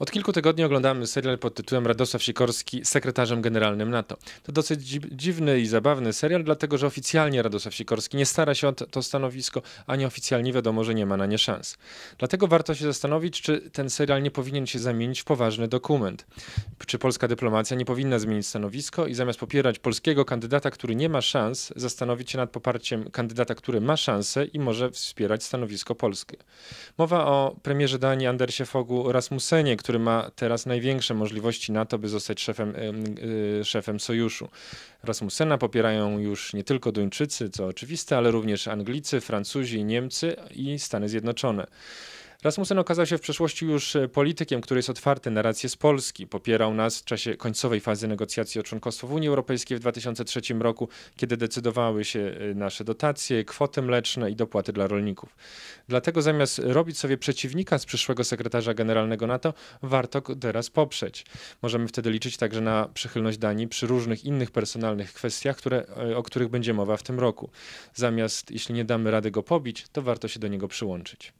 Od kilku tygodni oglądamy serial pod tytułem Radosław Sikorski sekretarzem generalnym NATO. To dosyć dziwny i zabawny serial, dlatego że oficjalnie Radosław Sikorski nie stara się o to stanowisko, a nieoficjalnie wiadomo, że nie ma na nie szans. Dlatego warto się zastanowić, czy ten serial nie powinien się zamienić w poważny dokument. Czy polska dyplomacja nie powinna zmienić stanowisko i zamiast popierać polskiego kandydata, który nie ma szans, zastanowić się nad poparciem kandydata, który ma szansę i może wspierać stanowisko polskie. Mowa o premierze Danii Andersie Fogu Rasmussenie, który który ma teraz największe możliwości na to, by zostać szefem, y, szefem sojuszu. Rasmussena popierają już nie tylko Duńczycy, co oczywiste, ale również Anglicy, Francuzi, Niemcy i Stany Zjednoczone. Rasmussen okazał się w przeszłości już e, politykiem, który jest otwarty na rację z Polski. Popierał nas w czasie końcowej fazy negocjacji o członkostwo w Unii Europejskiej w 2003 roku, kiedy decydowały się e, nasze dotacje, kwoty mleczne i dopłaty dla rolników. Dlatego zamiast robić sobie przeciwnika z przyszłego sekretarza generalnego NATO, warto go teraz poprzeć. Możemy wtedy liczyć także na przychylność Danii przy różnych innych personalnych kwestiach, które, e, o których będzie mowa w tym roku. Zamiast, jeśli nie damy rady go pobić, to warto się do niego przyłączyć.